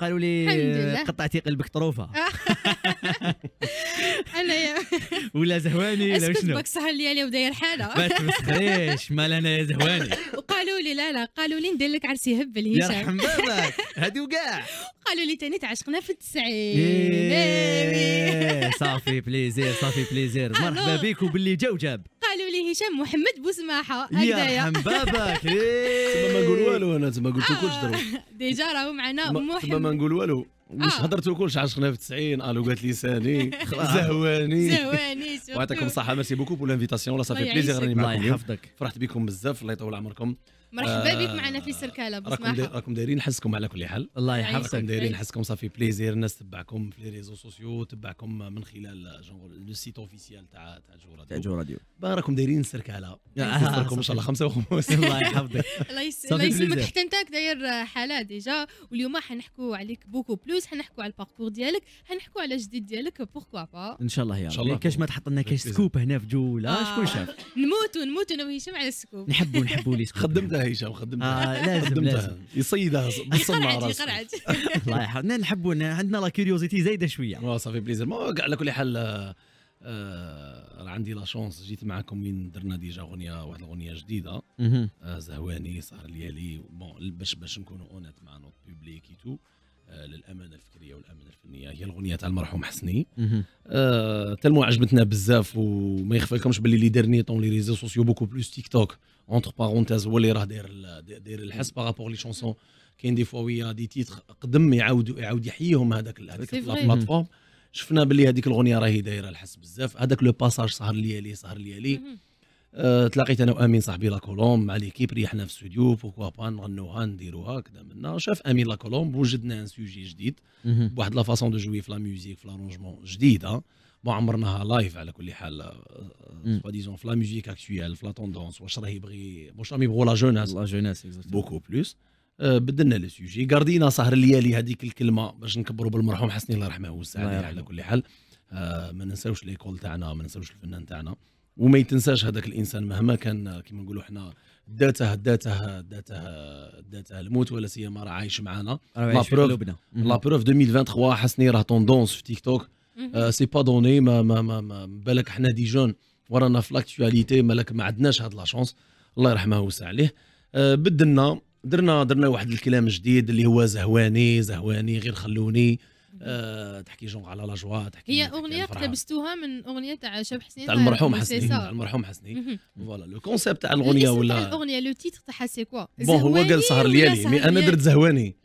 قالوا لي قطعتي قلبك طروفه آه. انا يا ولا زهواني ولا شنو باك السهر ديالي وداير حاله ما تمسخريش مال انا يا زهواني وقالوا لي لا لا قالوا لي ندير لك عرس يهب هشام يرحم بابك هادو كاع قالوا لي تاني تعشقنا في التسعين إيه، صافي بليزير صافي بليزير مرحبا بك وباللي جا وجاب قالوا لي هشام محمد بوسماحه هكذايا يا حمبابك تما ما نقول والو انا تما قلت لكمش آه، درو ديجا راهو معنا محمد تما ما نقول والو مش هضرتو آه. كلش عشقنا في 90 الو قالت لي ساني زهواني زهواني ويعطيكم الصحه ميرسي بوكو بو لانفيتاسيون ولا صافي بليزير راني معاكم فرحت بكم بزاف الله يطول عمركم مرحبا آه، بك معنا في سركاله راكم راكم دايرين حسكم على كل حال الله يحفظك راكم دايرين حسكم صافي بليزير الناس تبعكم في لي ريزو سوسيو تبعكم من خلال جونغ لو سيت اوفيسيال تاع تاع جو راديو تاع جو راديو إيه، آه، راكم دايرين سركاله نفكركم ان شاء الله 55 الله يحفظك الله يسلمك حتى انت داير حاله ديجا واليوم حنحكوا عليك بوكو بلوس حنحكوا على الباركور ديالك حنحكوا على جديد ديالك بوركوا با ان شاء الله يا الله كاش ما تحط لنا كاش سكوب هنا في جوله شكون آه، شاف نموتوا نموتوا انا وهشام على السكوب نحبوا نحبوا لي سكوب خدمتها هشام خدمتها آه لازم خدمتها لازم يصيدها بالصنع قرعتي قرعتي الله يحفظنا نحبوا عندنا لا كيوريوزيتي زايده شويه اه صافي بليزر على كل حال آه, آه، عندي لا شونس جيت معكم من درنا ديجا اغنيه واحد الاغنيه جديده آه زهواني سهر ليالي بون باش باش نكونوا اونيت مع نوت بوبليك تو آه، للامانه الفكريه والامانه الفنيه هي الاغنيه تاع المرحوم حسني آه تلمو عجبتنا بزاف وما يخفلكمش باللي لي ديرني طون لي ريزو سوسيو بوكو بلوس تيك توك اونتر بارونتاز هو اللي راه داير داير الحس بارابور لي شونسون كاين دي فوا ويا دي تيتر قدم يعاود يعاود يحييهم هذاك هذاك البلاتفورم شفنا باللي هذيك الاغنيه راهي دايره الحس بزاف هذاك لو باساج سهر ليالي سهر ليالي أه، تلاقيت انا وامين صاحبي لاكولوم مع ليكيب ريحنا في الاستوديو بوكوا با نغنوها نديروها كذا منا شاف امين لاكولوم وجدنا ان سوجي جديد بواحد لا فاسون دو جوي في لا ميوزيك في لارونجمون جديده ما عمرناها لايف على كل حال أه، سوا ديزون في لا ميوزيك اكتويال في لا توندونس واش راه يبغي واش راهم يبغوا لا جوناس لا جوناس بوكو بلوس أه، بدلنا لو سوجي كاردينا سهر الليالي هذيك الكلمه باش نكبروا بالمرحوم حسني الله يرحمه وسع على كل حال ما ننساوش ليكول تاعنا ما ننساوش الفنان تاعنا وما يتنساش هذاك الانسان مهما كان كما نقولوا حنا داته داته داته داتها الموت ولا سيما راه عايش معانا لا بروف لا بروف 2023 حسني راه توندونس في تيك توك سي با دوني ما ما ما, ما بالك حنا دي جون ورانا في لاكتواليتي مالك ما عندناش هاد لا شونس الله يرحمه ويوسع عليه euh, بدلنا درنا درنا واحد الكلام جديد اللي هو زهواني زهواني غير خلوني آه تحكي جونغ على لا جوا تحكي هي اغنيه اقتبستوها من اغنيه تاع شاب حسني تاع المرحوم حسني تاع المرحوم حسني فوالا لو كونسيبت تاع الاغنيه ولا الاغنيه لو تيتر تاعها سي كوا بون هو قال سهر ليالي مي انا درت زهواني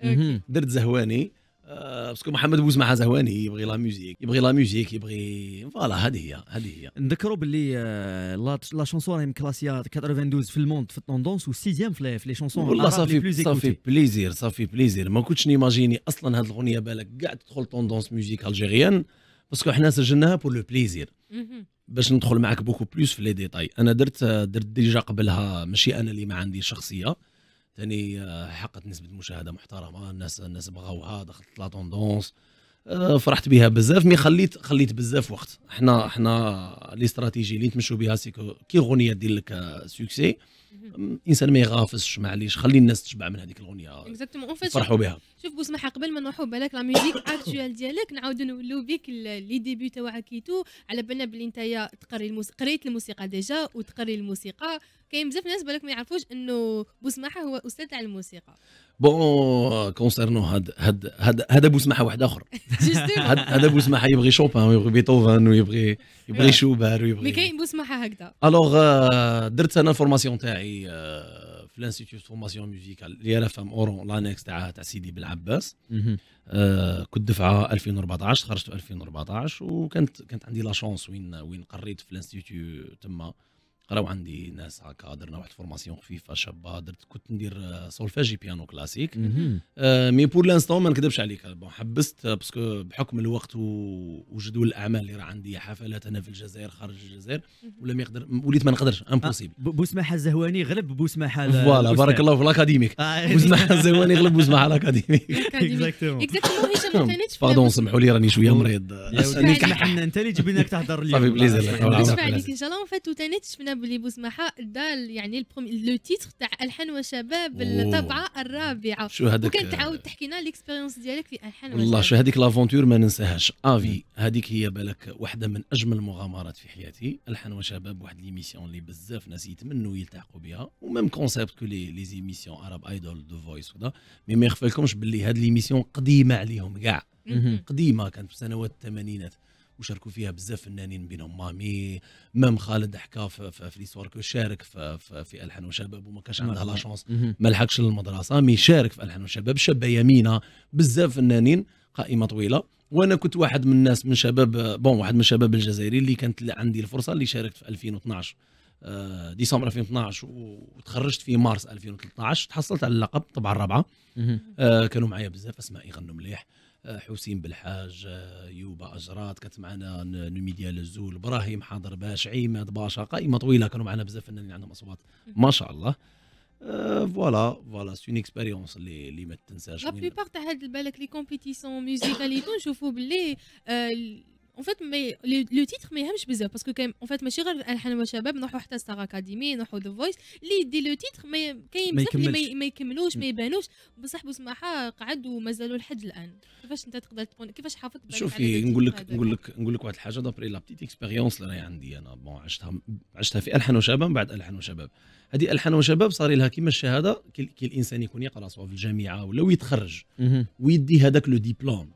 درت زهواني آه، باسكو محمد بوزمع زهواني يبغي لا ميوزيك يبغي لا ميوزيك يبغي فوالا هذه هي هذه هي نذكروا باللي آه، لا شونسون راهي مكلاسيا 92 في الموند في التوندونس و 6 في لي شونسون والله صافي صافي بليزير صافي بليزير ما كنتش نيماجيني اصلا هذه الاغنيه بالك كاع تدخل توندونس ميوزيك الجيريان باسكو حنا سجلناها بور لو بليزير باش ندخل معك بوكو بلوس في لي ديتاي انا درت درت ديجا قبلها ماشي انا اللي ما عندي شخصيه ثاني آه، حققت نسبه مشاهده محترمه الناس الناس بغاوها دخلت لا توندونس آه، فرحت بها بزاف مي خليت خليت بزاف وقت حنا حنا استراتيجي اللي تمشوا بها سيكو كي اغنيه دير لك آه، سوكسي الانسان ما يغافسش معليش خلي الناس تشبع من هذيك الاغنيه اكزاكتومون فرحوا بها شوف بوسمحه قبل ما نروحوا بالك لا ميوزيك اكتوال ديالك نعاودوا نولوا بك لي ديبي تاعك كيتو على بالنا بلي نتايا تقري الموسيقى قريت الموسيقى ديجا وتقري الموسيقى كاين بزاف ناس بالك ما يعرفوش انه بوسمحه هو استاذ تاع الموسيقى بون كونسيرنو هاد هاد هاد هذا بوسمحه واحد اخر هذا بوسمحه يبغي شوبان ويبغي بيتوفان ويبغي يبغي شوبر ويبغي مي كاين بوسمحه هكذا الوغ euh، درت انا الفورماسيون تاعي تاعي آه، في الانستيتيوت فورماسيون ميوزيكال اللي انا فام اورون لانكس تاع تاع سيدي بالعباس آه، كنت دفعه 2014 خرجت 2014 وكانت كانت عندي لا شونس وين وين قريت في الانستيتيوت تما قراو عندي ناس هكا درنا واحد فورماسيون خفيفه شابه درت كنت ندير سولفاجي بيانو كلاسيك آه، مي بور لانستون ما نكذبش عليك بون حبست آه، باسكو بحكم الوقت وجدول الاعمال اللي راه عندي حفلات انا في الجزائر خارج الجزائر ولم يقدر وليت ما نقدرش امبوسيبل آه بوسماحه الزهواني غلب بوسماحه فوالا بارك الله في الاكاديميك آه. بوسماحه الزهواني غلب بوسماحه الاكاديميك اكزاكتومون هشام باردون سمحوا لي راني شويه مريض اسالني انت اللي جبناك تهضر اليوم صافي بليزير ان شاء الله فات وتانيت شفنا بلي بوسمحه دال يعني لو تيتر تاع الحان وشباب الطبعه الرابعه شو هذاك وكانت تعاود تحكي لنا الاكسبيريونس ديالك في الحان وشباب والله شو هذيك لافونتور ما ننساهاش افي هذيك هي بالك واحده من اجمل المغامرات في حياتي الحان وشباب واحد ليميسيون اللي بزاف ناس يتمنوا يلتحقوا بها وميم كونسيبت كو لي ليزيميسيون عرب ايدول دو فويس وذا مي ما يخفلكمش بلي هاد ليميسيون قديمه عليهم كاع قديمه كانت في سنوات الثمانينات وشاركوا فيها بزاف فنانين بينهم مامي مام خالد حكى في, لي سوار كو شارك في, في, في الحان وشباب وما كانش عندها لا شونس ما لحقش للمدرسه مي شارك في الحان وشباب شابه يمينه بزاف فنانين قائمه طويله وانا كنت واحد من الناس من شباب بون واحد من الشباب الجزائري اللي كانت عندي الفرصه اللي شاركت في 2012 آه، ديسمبر 2012 وتخرجت في مارس 2013 تحصلت على اللقب طبعا الرابعه آه، كانوا معايا بزاف اسماء يغنوا مليح آه، حسين بالحاج آه، يوبا اجرات كانت معنا نومي ديال الزول ابراهيم حاضر باش عماد باشا قائمه طويله كانوا معنا بزاف فنانين عندهم اصوات ما شاء الله آه، فوالا فوالا سي اون اكسبيريونس اللي اللي ما تنساش لا بليبار تاع هاد البالك لي كومبيتيسيون ميوزيكال نشوفوا باللي اون فيت مي لو تيتر ما يهمش بزاف باسكو كاين اون فيت ماشي غير الحان وشباب نروحوا حتى ستار اكاديمي نروحوا ذا فويس اللي يدي لو تيتر كاين بزاف اللي ما يكملوش ما يبانوش بصح بسماحه قعد ومازالوا لحد الان كيفاش انت تقدر تكون كيفاش حافظت شوفي نقول لك نقول لك نقول لك واحد الحاجه دابري لا بتيت اكسبيريونس اللي راهي عندي انا بون عشتها عشتها في الحان وشباب بعد الحان وشباب هذه الحان وشباب صار لها كيما الشهاده كي الانسان يكون يقرا سواء في الجامعه ولا ويتخرج ويدي هذاك لو ديبلوم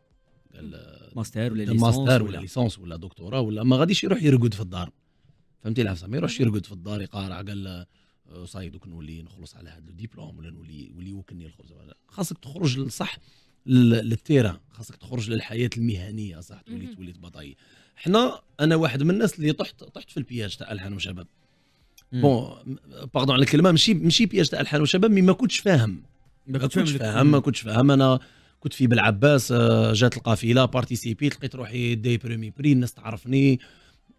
الماستر ولا الماستر ولا ليسونس ولا دكتوراه ولا ما غاديش يروح يرقد في الدار فهمتي العفسه ما يروحش يرقد في الدار يقارع قال آه، صاي دوك نولي نخلص على هذا الدبلوم ولا نولي ولي وكني الخبز خاصك تخرج للصح للتيرا خاصك تخرج للحياه المهنيه صح تولي تولي تبطاي حنا انا واحد من الناس اللي طحت طحت في البياج تاع الحان وشباب بون باردون على الكلمه ماشي ماشي بياج تاع الحان وشباب مي ما كنتش فاهم ما كنتش فاهم ما كنتش فاهم انا كنت في بالعباس آه، جات القافله بارتيسيبيت لقيت روحي دي برومي بري الناس تعرفني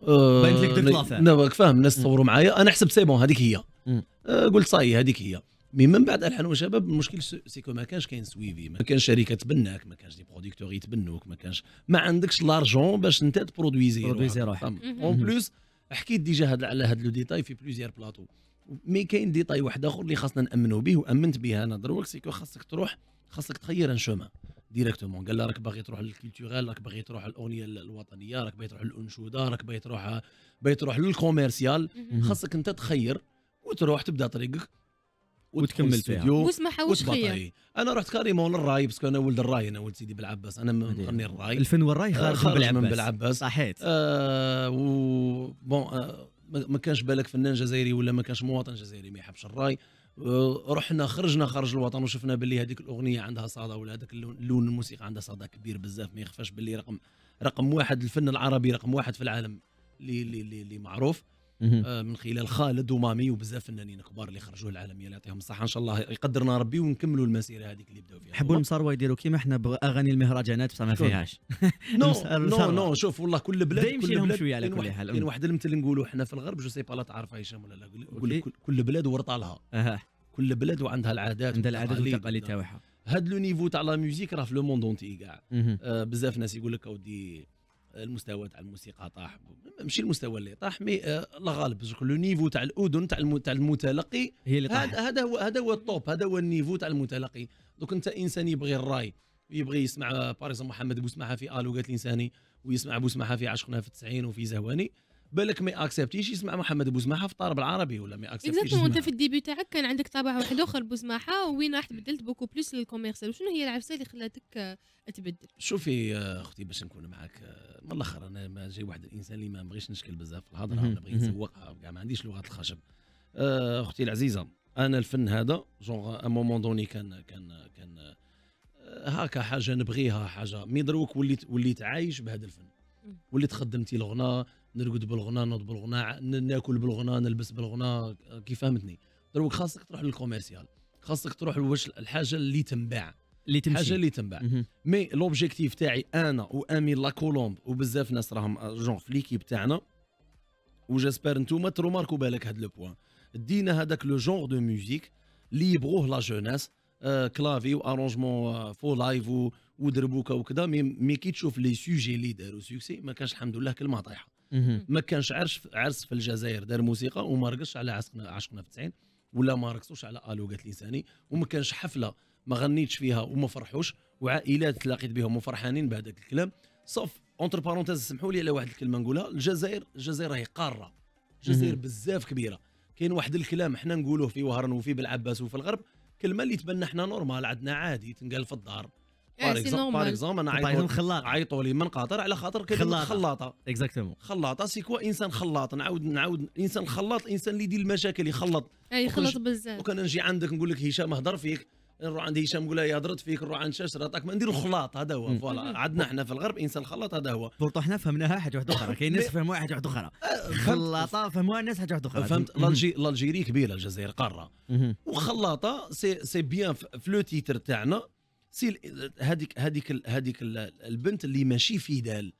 آه، بانت لك نعم، فاهم الناس تصوروا معايا انا حسب سي بون هذيك هي آه، قلت صاي هذيك هي مي من بعد الحان شباب المشكل سيكو ما كانش كاين سويفي ما كانش شركه تبناك ما كانش دي بروديكتور يتبنوك ما كانش ما عندكش لارجون باش انت تبرودويزي برودويزي روحك اون بلوس حكيت ديجا هاد على هاد لو ديتاي في بليزيير بلاطو مي كاين ديتاي واحد اخر اللي خاصنا نامنوا به وامنت به انا دروك سيكو خاصك تروح خاصك تخير ان شومان ديريكتومون قال لها راك باغي تروح للكولتورال راك باغي تروح الاغنيه الوطنيه راك باغي تروح للانشوده راك باغي تروح باغي تروح للكوميرسيال خاصك انت تخير وتروح تبدا طريقك وتكمل فيها واسمح حوش خير انا رحت كاريمون للراي باسكو انا ولد الراي انا ولد سيدي بالعباس انا من الراي الفن والراي خارج, خارج بالعباس. من بالعباس صحيت آه و بون آه ما كانش بالك فنان جزائري ولا ما كانش مواطن جزائري ما يحبش الراي آه، رحنا خرجنا خارج الوطن وشفنا باللي هذيك الاغنيه عندها صدى ولا هذاك اللون الموسيقى عندها صدى كبير بزاف ما يخفاش باللي رقم رقم واحد الفن العربي رقم واحد في العالم اللي اللي معروف آه، من خلال خالد ومامي وبزاف فنانين كبار اللي خرجوا العالميه الله يعطيهم الصحه ان شاء الله يقدرنا ربي ونكملوا المسيره هذيك اللي بداو فيها حبوا المصاروا يديروا كيما احنا باغاني المهرجانات بصح ما فيهاش نو نو نو شوف والله كل بلاد كل بلاد شويه على كل حال كاين واحد المثل نقولوا احنا في الغرب جو سي با لا تعرف هشام ولا لا كل بلاد ورطالها كل بلاد وعندها العادات عندها العادات والتقاليد تاعها هاد لو نيفو تاع لا ميوزيك راه في لو موند اونتي كاع آه، بزاف ناس يقول لك اودي المستوى تاع الموسيقى طاح ماشي المستوى اللي طاح مي آه، لا غالب لو نيفو تاع الاذن تاع تاع المتلقي هي اللي طاحت هذا هو هذا هو الطوب هذا هو النيفو تاع المتلقي دوك انت انسان يبغي الراي يبغي يسمع باريس آه، محمد بوسماحه في الو قالت الانساني ويسمع بوسماحه في عشقنا في 90 وفي زهواني بالك ما اكسبتيش يسمع محمد بوزماحه في الطرب العربي ولا ما اكسبتيش انت في الديبي تاعك كان عندك طابع واحد اخر بوزماحه وين راح تبدلت بوكو بلوس للكوميرسيال وشنو هي العفسه اللي خلاتك آه، تبدل شوفي آه، اختي باش نكون معاك آه، من الاخر انا ما جاي واحد الانسان اللي ما نبغيش نشكل بزاف في الهضره نبغي نسوقها كاع ما عنديش لغه الخشب اختي العزيزه انا الفن هذا جونغ ان مومون دوني كان كان كان هاكا حاجه نبغيها حاجه مي دروك وليت وليت عايش بهذا الفن وليت خدمتي الغناء نرقد بالغناء نوض بالغناء ناكل بالغناء نلبس بالغناء كي فهمتني دروك خاصك تروح للكوميرسيال خاصك تروح لواش الحاجه اللي تنباع اللي تمشي حاجه اللي تنباع مي لوبجيكتيف تاعي انا وامي لا كولومب وبزاف ناس راهم آه، جون في ليكيب تاعنا وجاسبر نتوما تروماركو بالك هاد لو بوان دينا هذاك لو جونغ دو ميوزيك اللي يبغوه لا جوناس آه كلافي وارونجمون آه فو لايف ودربوكه وكذا مي مي كي تشوف لي سوجي اللي داروا سوكسي ما كانش الحمد لله كلمه طايحه ما كانش عرش عرس في الجزائر دار موسيقى وما رقصش على عشقنا عشقنا في 90 ولا ما رقصوش على الو قالت لساني وما كانش حفله ما غنيتش فيها وما فرحوش وعائلات تلاقيت بهم وفرحانين بهذاك الكلام صف اونتر بارونتيز سمحوا لي على واحد الكلمه نقولها الجزائر الجزائر هي قاره الجزائر بزاف كبيره كاين واحد الكلام حنا نقولوه في وهران وفي بالعباس وفي الغرب كلمه اللي تبان حنا نورمال عندنا عادي تنقال في الدار بار اكزومبل اكزومبل انا طيب، عيطوا خلاط عيطوا لي من قطر على خاطر كلمه خلاطه اكزاكتومون خلاطه سي كوا انسان خلاط نعاود نعاود انسان خلاط انسان اللي يدير المشاكل يخلط اي يخلط بزاف وكان نجي عندك نقول لك هشام هضر فيك نروح عند هشام نقول له هضرت فيك نروح عند شاشه راك ما نديرو خلاط هذا هو فوالا عندنا احنا في الغرب انسان خلاط هذا هو بورتو احنا فهمناها حاجه واحده اخرى كاين ناس فهموها حاجه واحده اخرى آه، خلاطه فهموها الناس حاجه واحده اخرى فهمت الجيري كبيره الجزائر قاره وخلاطه سي سي بيان في لو تيتر تاعنا سي هذيك هذيك هذيك البنت اللي ماشي في دال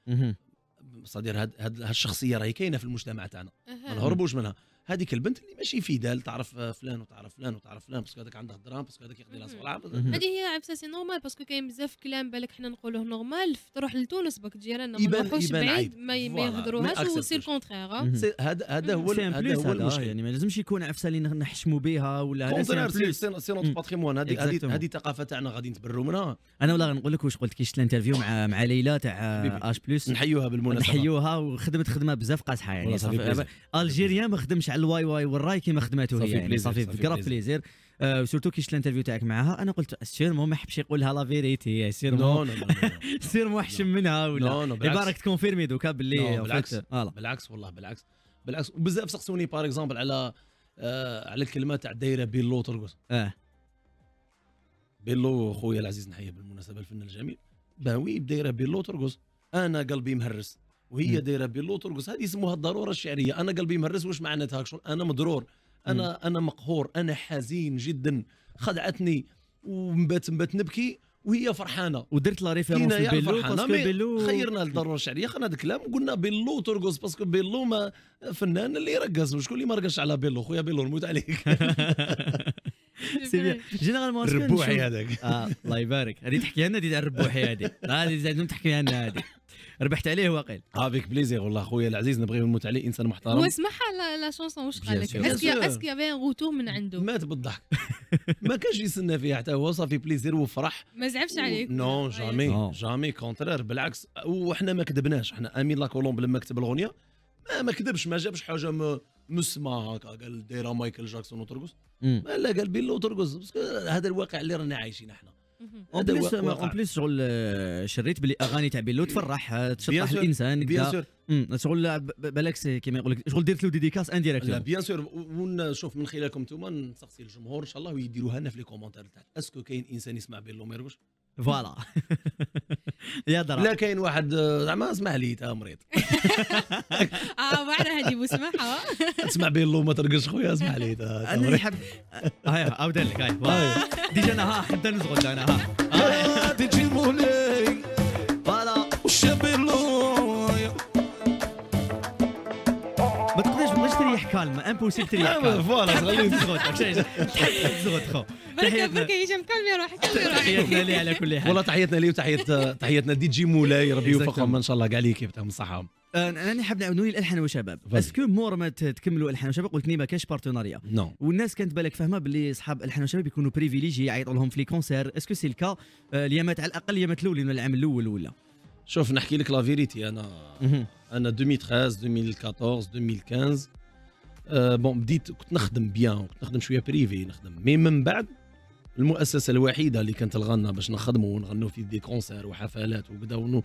صدير هاد, هاد الشخصيه راهي كاينه في المجتمع تاعنا ما نهربوش منها هذيك البنت اللي ماشي فيدال تعرف آه، فلان وتعرف فلان وتعرف فلان باسكو هذاك عنده دراهم باسكو هذاك يقضي راسه هذه هي سي نورمال باسكو كاين بزاف كلام بالك حنا نقولوه نورمال تروح لتونس باك جيراننا ما نروحوش بعيد ما يهضروهاش وسي الكونتريغ آه. هذا هذا هو هذا هو المشكل آه، يعني, يعني ما لازمش يكون عفسه اللي نحشموا بها ولا سي نوت باتريمون هذه هذه ثقافه تاعنا غادي نتبروا منها انا والله نقول لك واش قلت كي شفت الانترفيو مع مع ليلى تاع اش بلس نحيوها بالمناسبه نحيوها وخدمت خدمه بزاف قاصحه يعني الجيريان ما خدمش على الواي واي والراي كيما خدمته هي يعني صافي كراف بليزير سورتو آه، كي شفت الانترفيو تاعك معاها انا قلت سير مو ما حبش يقولها لا فيريتي يعني سير مو سير مو احشم منها ولا بالك تكونفيرمي دوكا باللي بالعكس آه. بالعكس والله بالعكس بالعكس بزاف سقسوني بار اكزومبل على آه، على الكلمه تاع دايره بيلو ترقص اه بيلو خويا العزيز نحيه بالمناسبه الفن الجميل باوي دايره بيلو ترقص انا قلبي مهرس وهي دايره بين ترقص هذه يسموها الضروره الشعريه انا قلبي مهرس واش معناتها انا مضرور انا م. انا مقهور انا حزين جدا خدعتني ومبات مبات نبكي وهي فرحانه ودرت لا ريفيرونس بيلو باسكو بيلو خيرنا الضروره الشعريه خلينا هذا الكلام وقلنا بيلو ترقص باسكو بيلو ما فنان اللي رقص وشكون اللي ما رقصش على بيلو خويا بيلو نموت عليك سي بيان جينيرالمون الربوحي هذاك آه، الله يبارك هذه تحكي لنا هذه تاع الربوحي هذه هذه لازم تحكي لنا هذه ربحت عليه واقيل افيك آه، بليزير والله خويا العزيز نبغي نموت عليه انسان محترم واسمعها لا شونسون واش قال لك اسكي اسكي بين غوتور من عنده مات بالضحك ما كانش يسنى فيها حتى هو صافي بليزير وفرح ما زعفش عليك نو جامي جامي كونترير بالعكس وحنا ما كذبناش حنا امين لا كولومب لما كتب الاغنيه ما كذبش ما جابش حاجه مسمى هكا قال دايره مايكل جاكسون وترقص لا قال بيلو ترقص هذا الواقع اللي رانا عايشين احنا اون بليس اون بليس شغل شريت بلي اغاني تاع بيلو تفرح تشطح الانسان بيان سور شغل بالك كيما يقول لك شغل درت له ديديكاس انديريكت لا بيان سور ونشوف من خلالكم انتم نسقسي الجمهور ان شاء الله ويديروها لنا في لي كومونتير تاع اسكو كاين انسان يسمع بيلو ما فوالا يا درا لا كاين واحد زعما اسمح لي تا مريض اه بعدها نجيبو مسمحه اسمع بين اللوم ما ترقص خويا اسمح لي تا انا نحب هاي عاود لك هاي ديجا انا ها حتى نزغل انا ها تجي مولاي calme, امبوسيبل تريا فوالا Voilà, خليه تزغط خو. برك بركا هشام كلمي روحك كلمي روحك. تحياتنا ليه على كل حال. والله تحياتنا ليه وتحيات تحياتنا دي جي مولاي ربي يوفقهم ان شاء الله كاع ليكيب تاعهم الصحه انا حاب نعاود نولي الالحان وشباب اسكو مور ما تكملوا الالحان وشباب قلت لي ما كاش بارتناريا no. والناس كانت بالك فاهمه باللي صحاب الالحان وشباب يكونوا بريفيليجي يعيطوا لهم في لي كونسير اسكو سي الكا اليامات على الاقل اليامات الاولين ولا العام الاول ولا شوف نحكي لك لا فيريتي انا انا 2013 2014 2015 آه، بون بديت كنت نخدم بيان كنت نخدم شويه بريفي نخدم مي من بعد المؤسسه الوحيده اللي كانت الغنى باش نخدموا ونغنوا في دي كونسير وحفلات وكذا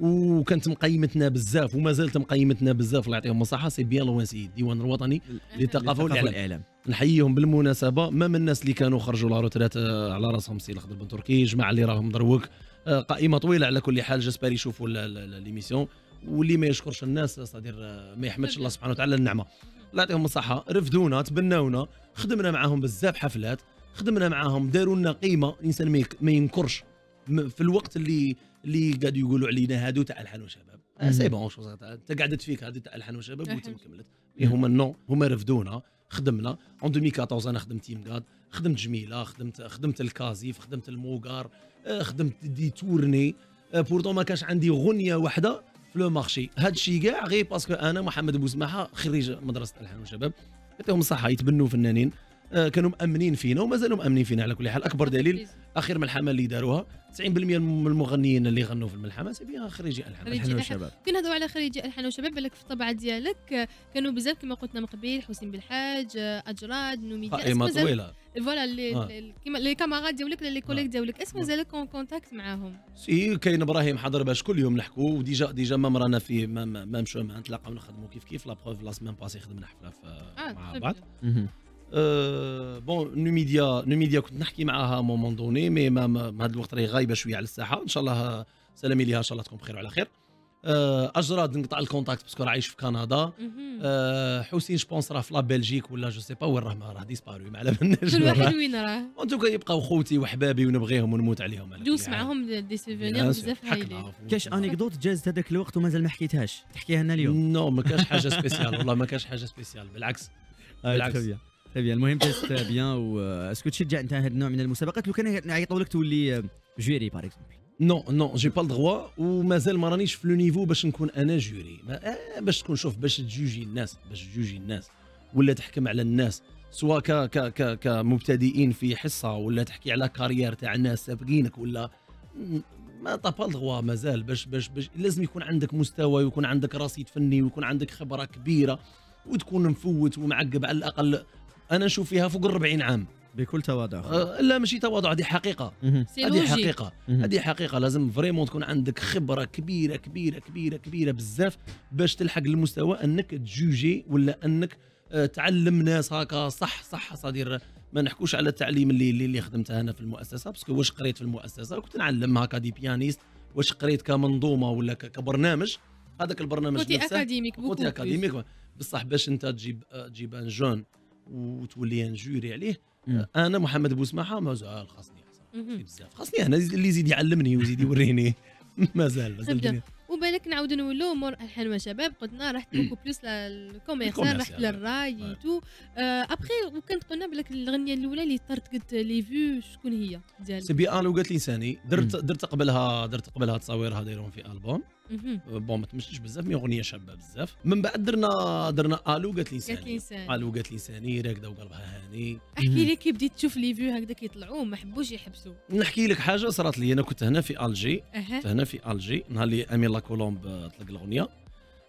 وكانت مقيمتنا بزاف وما زالت مقيمتنا بزاف الله يعطيهم الصحه سي بيان لوانسي الديوان الوطني للثقافه والاعلام نحييهم بالمناسبه ما من الناس اللي كانوا خرجوا لا روترات آه، على راسهم سي الخضر بن تركي جماعه اللي راهم دروك آه، قائمه طويله على كل حال جاسبر يشوفوا ليميسيون واللي ما يشكرش الناس صدير ما يحمدش الله سبحانه وتعالى النعمه الله يعطيهم الصحه رفدونا تبناونا خدمنا معاهم بزاف حفلات خدمنا معاهم داروا لنا قيمه الانسان ما ينكرش في الوقت اللي اللي قاعدوا يقولوا علينا هادو تاع الحان وشباب آه، سي بون انت قعدت فيك هادو تاع الحان وشباب وتمكملت إيه، هما نو هما رفدونا خدمنا اون 2014 انا خدمت تيم جاد خدمت جميله خدمت خدمت الكازيف خدمت الموغار آه، خدمت دي تورني بورتو آه، ما كانش عندي غنيه واحده في لو مارشي هذا الشيء كاع غير باسكو انا محمد بوسماحه خريج مدرسه الحان والشباب يعطيهم الصحه يتبنوا فنانين آه، كانوا مامنين فينا ومازالوا مامنين فينا على كل حال اكبر دليل اخر ملحمه اللي داروها 90% من المغنيين اللي غنوا في الملحمه سيبيها خريجي الحان الحان والشباب كنا نهضروا على خريجي الحان والشباب بالك في الطبعه ديالك كانوا بزاف كما قلت من قبيل حسين بالحاج آه، اجراد نوميديا قائمه طويله فوالا اللي آه. كيما لي كامارات ديالك لي كوليك ديالك اسم مازال كون كونتاكت معاهم سي كاين ابراهيم حضر باش كل يوم نحكوا وديجا ديجا ما مرانا في ما مشوا معاه نتلاقاو نخدموا كيف كيف لا بروف لا سيمين باسي خدمنا حفله مع بعض بون نوميديا نوميديا كنت نحكي معاها مومون دوني مي ما هذا الوقت راهي غايبه شويه على الساحه ان شاء الله سلامي ليها ان شاء الله تكون بخير وعلى خير آه، اجراد نقطع الكونتاكت باسكو راه عايش في كندا آه، حسين شبونس راه في لا بلجيك ولا جو سي با وين راه راه ديسبارو ما على بالناش كل واحد وين راه ان توكا يبقاو خوتي وحبابي ونبغيهم ونموت عليهم دوس معاهم دي سوفونير بزاف هايلين كاش انيكدوت جازت هذاك الوقت ومازال ما حكيتهاش تحكيها لنا اليوم نو ما كاش حاجه سبيسيال والله ما كاش حاجه سبيسيال بالعكس آه، بالعكس Eh très بيان المهم تست بيان اسكو تشجع انت هذا النوع من المسابقات لو كان يعيطوا لك تولي جوري باغ اكزومبل نو نو جي با الدغوا ومازال ما رانيش في لو نيفو باش نكون انا جوري باش تكون شوف باش تجوجي الناس باش تجوجي الناس ولا تحكم على الناس سواء ك ك ك كمبتدئين في حصه ولا تحكي على كارير تاع ناس سابقينك ولا ما طاب الغوا مازال باش باش باش لازم يكون عندك مستوى ويكون عندك رصيد فني ويكون عندك خبره كبيره وتكون مفوت ومعقب على الاقل انا نشوف فيها فوق ال 40 عام بكل تواضع آه لا ماشي تواضع هذه حقيقه هذه حقيقه هذه حقيقه لازم فريمون تكون عندك خبره كبيره كبيره كبيره كبيره بزاف باش تلحق المستوى انك تجوجي ولا انك آه، تعلم ناس هكا صح صح صدير ما نحكوش على التعليم اللي اللي, اللي خدمته انا في المؤسسه باسكو واش قريت في المؤسسه كنت نعلم هكا دي بيانيست واش قريت كمنظومه ولا كبرنامج هذاك البرنامج كنت اكاديميك كنت اكاديميك بصح باش انت تجيب آه، تجيب ان جون وتولي انجوري عليه آه، انا محمد بوسماحه مازال خاصني احسن بزاف خاصني انا اللي يزيد يعلمني ويزيد يوريني مازال مازال وبالك نعاود نولو مور الحلوه شباب قلنا رحت بوكو بلوس للكوميرسال رحت للراي طيب. تو آه، ابخي وكنت قلنا بالك الاغنيه الاولى اللي طرت قلت لي فيو شكون هي ديال سي بي ان وقالت لي ساني درت درت قبلها درت قبلها تصاويرها دايرهم في البوم بون ما تمشيش بزاف مي اغنيه شابه بزاف من بعد درنا درنا الو قالت لي انساني الو قالت لي انساني راكده وقلبها هاني احكي لي كي بديت تشوف لي فيو هكذا كيطلعوا ما حبوش يحبسوا نحكي لك حاجه صرات لي انا كنت هنا في الجي كنت هنا في الجي نهار اللي امين لاكولومب كولومب آه، طلق الاغنيه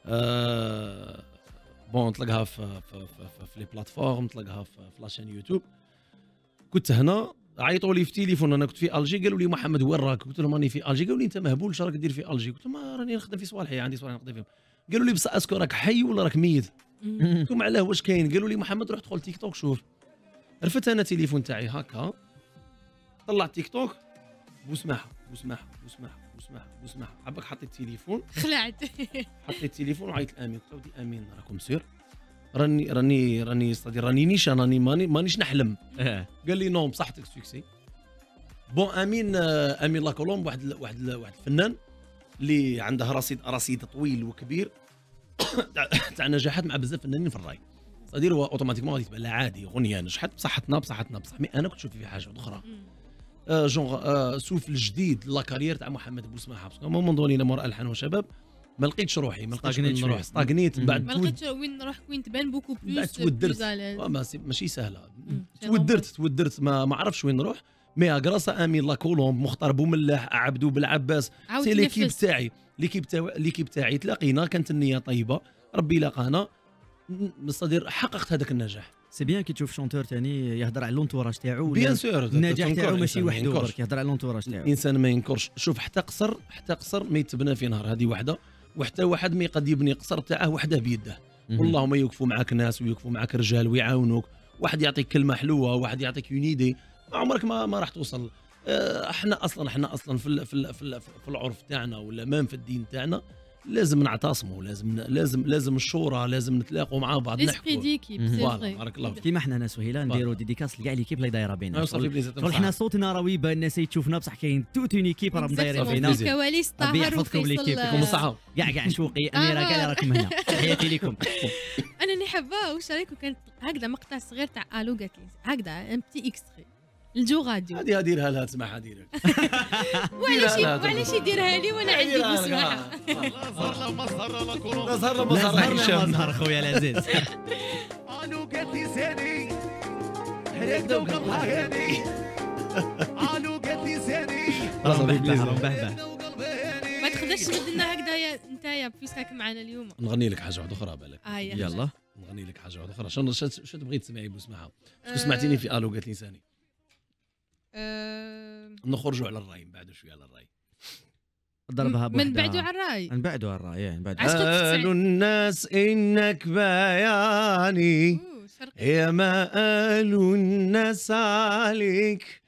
أه بون طلقها في في, في, في, في لي بلاتفورم طلقها في, في لاشين يوتيوب كنت هنا عيطوا لي في تليفون انا كنت في الجي قالوا لي محمد وين راك قلت لهم راني في الجي قالوا لي انت مهبول شنو راك دير في الجي قلت لهم آه، راني نخدم في صوالحي عندي صوالح نقضي فيهم قالوا لي بصح اسكو راك حي ولا راك ميت قلت لهم علاه واش كاين قالوا لي محمد روح دخل تيك توك شوف رفت انا التليفون تاعي هكا طلعت تيك توك بوسماحه بوسماحه بوسماحه بوسماحه بوسماحه عباك حطيت التليفون خلعت حطيت التليفون وعيط لامين قلت له امين راكم سير راني راني راني استاذ راني انا راني ماني مانيش نحلم إيه. قال لي نو بصحتك سوكسي بون امين امين لاكولومب واحد واحد واحد الفنان اللي عنده رصيد رصيد طويل وكبير تاع نجاحات مع بزاف فنانين في الراي صدير هو اوتوماتيكمون غادي تبان عادي اغنيه نجحت بصحتنا بصحتنا بصح مي انا كنت شوف في حاجه اخرى آه، جونغ آه، سوف الجديد لا كارير تاع محمد بوسماحه باسكو مومون دوني لما الحان وشباب ما لقيتش روحي ما لقيتش وين نروح استاغنيت من بعد ما لقيتش وين نروح وين تبان بوكو بلوس تودرت آه، ماشي سهله تودرت تودرت ما, ما عرفش وين نروح مي غراس امين لا كولومب مختار بوملاح عبدو بالعباس سي ليكيب تاعي ليكيب تاعي ليكيب تاعي تلاقينا كانت النيه طيبه ربي لاقانا مصادر حققت هذاك النجاح سي بيان كي تشوف شونتور ثاني يهضر على لونتوراج تاعو بيان سور النجاح تاعو ماشي وحده برك يهضر على لونتوراج تاعو الانسان ما ينكرش شوف حتى قصر حتى قصر ما يتبنى في نهار هذه وحده وحتى واحد ما يقدر يبني قصر تاعه وحده بيده ما يوقفوا معاك ناس ويوقفوا معاك رجال ويعاونوك واحد يعطيك كلمه حلوه واحد يعطيك يونيدي عمرك ما ما راح توصل آه، احنا اصلا احنا اصلا في في في, في العرف تاعنا ولا مام في الدين تاعنا لازم نعتصموا لازم لازم لازم الشورى لازم نتلاقوا مع بعض نحكوا بارك الله فيك كيما حنا انا سهيله نديروا ديديكاس لكاع ليكيب اللي دايره بينا شغل أيوة، حنا صوتنا رويبه الناس تشوفنا بصح كاين توت اون ايكيب راهم دايرين بينا كواليس طاهر يحفظكم ليكيب كاع كاع شوقي اميره كاع آه. راكم هنا تحياتي لكم انا اللي حابه واش رايكم كانت هكذا مقطع صغير تاع الو قالت لي هكذا ان بتي اكستري الجو غادي هادي اديرها لها تسمع ديرك وعلاش وعلاش يديرها لي وانا عندي بسمعها زهر ما زهر لا كولو لا زهر ما زهر ما خويا العزيز الو قالت لي سالي هريك دوك هاني الو قالت لي سالي ما تقدرش تمد لنا هكذا انت بيسكاك معنا اليوم نغني لك حاجه واحده اخرى بالك آه، يلا نغني لك حاجه واحده اخرى شنو تبغي تسمعي بسمعها آه. سمعتيني في الو قالت لي سالي أه... نخرجوا على الراي بعد شويه على الراي ضربها من بعده على الراي من بعده على الراي من إيه، بعد قالوا الناس انك بياني يا ما قالوا الناس عليك